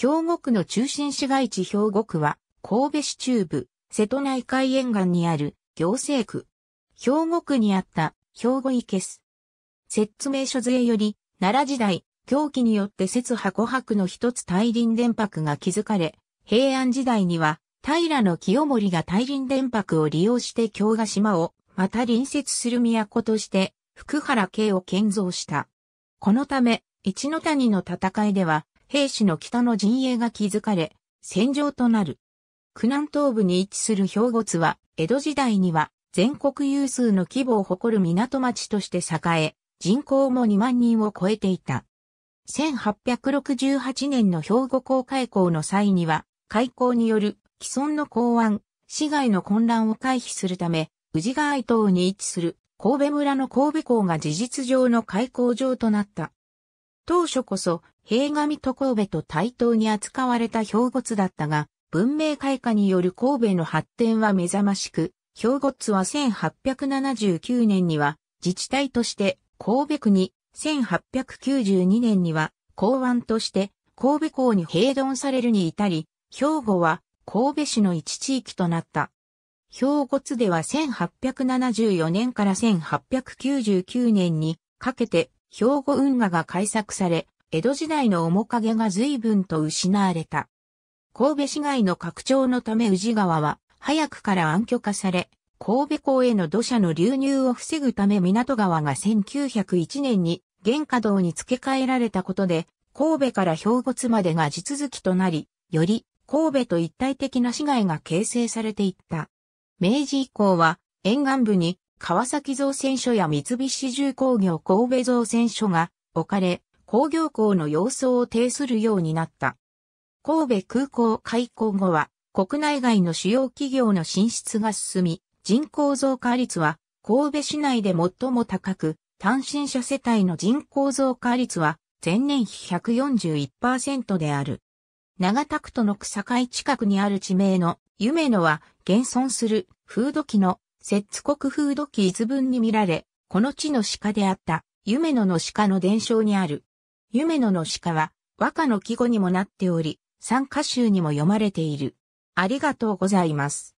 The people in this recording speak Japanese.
兵庫区の中心市街地兵庫区は、神戸市中部、瀬戸内海沿岸にある行政区。兵庫区にあった兵庫池す。説明書税より、奈良時代、狂気によって説箱琥の一つ大輪電白が築かれ、平安時代には、平の清盛が大輪電白を利用して京ヶ島を、また隣接する都として、福原家を建造した。このため、一の谷の戦いでは、兵士の北の陣営が築かれ、戦場となる。苦南東部に位置する兵庫津は、江戸時代には全国有数の規模を誇る港町として栄え、人口も2万人を超えていた。1868年の兵庫港開港の際には、開港による既存の港湾、市街の混乱を回避するため、宇治川伊東に位置する神戸村の神戸港が事実上の開港場となった。当初こそ平神と神戸と対等に扱われた兵庫津だったが、文明開化による神戸の発展は目覚ましく、兵庫津は1879年には自治体として神戸区に、1892年には港湾として神戸港に併存されるに至り、兵庫は神戸市の一地域となった。兵庫津では1874年から1899年にかけて兵庫運河が開削され、江戸時代の面影が随分と失われた。神戸市街の拡張のため宇治川は早くから暗渠化され、神戸港への土砂の流入を防ぐため港川が1901年に原価道に付け替えられたことで、神戸から兵庫津までが地続きとなり、より神戸と一体的な市街が形成されていった。明治以降は沿岸部に川崎造船所や三菱重工業神戸造船所が置かれ、工業港の様相を呈するようになった。神戸空港開港後は、国内外の主要企業の進出が進み、人口増加率は神戸市内で最も高く、単身者世帯の人口増加率は前年比141%である。長田区との草海近くにある地名の夢野は現存する風土記の摂津国風土記一文に見られ、この地の鹿であった夢野の鹿の伝承にある夢野の鹿は和歌の季語にもなっており、参加集にも読まれている。ありがとうございます。